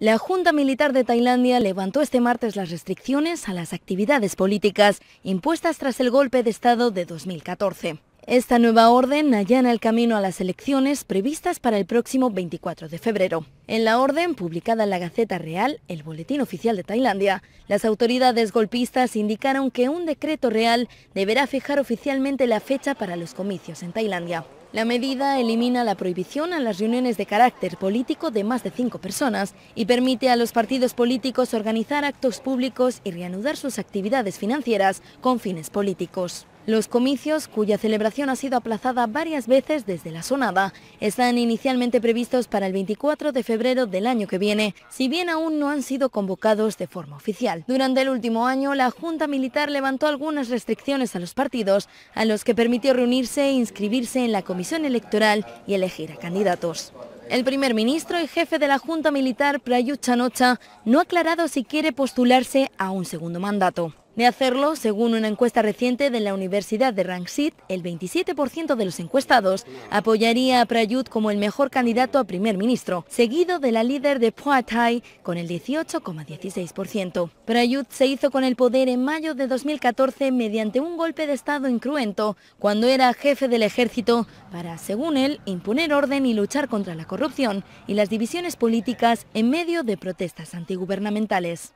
La Junta Militar de Tailandia levantó este martes las restricciones a las actividades políticas impuestas tras el golpe de Estado de 2014. Esta nueva orden allana el camino a las elecciones previstas para el próximo 24 de febrero. En la orden, publicada en la Gaceta Real, el Boletín Oficial de Tailandia, las autoridades golpistas indicaron que un decreto real deberá fijar oficialmente la fecha para los comicios en Tailandia. La medida elimina la prohibición a las reuniones de carácter político de más de cinco personas y permite a los partidos políticos organizar actos públicos y reanudar sus actividades financieras con fines políticos. Los comicios, cuya celebración ha sido aplazada varias veces desde la sonada, están inicialmente previstos para el 24 de febrero del año que viene, si bien aún no han sido convocados de forma oficial. Durante el último año, la Junta Militar levantó algunas restricciones a los partidos, a los que permitió reunirse e inscribirse en la comisión electoral y elegir a candidatos. El primer ministro y jefe de la Junta Militar, Prayut Chanocha, no ha aclarado si quiere postularse a un segundo mandato. De hacerlo, según una encuesta reciente de la Universidad de Rangsit, el 27% de los encuestados apoyaría a Prayut como el mejor candidato a primer ministro, seguido de la líder de Phua con el 18,16%. Prayut se hizo con el poder en mayo de 2014 mediante un golpe de Estado incruento, cuando era jefe del ejército, para, según él, imponer orden y luchar contra la corrupción y las divisiones políticas en medio de protestas antigubernamentales.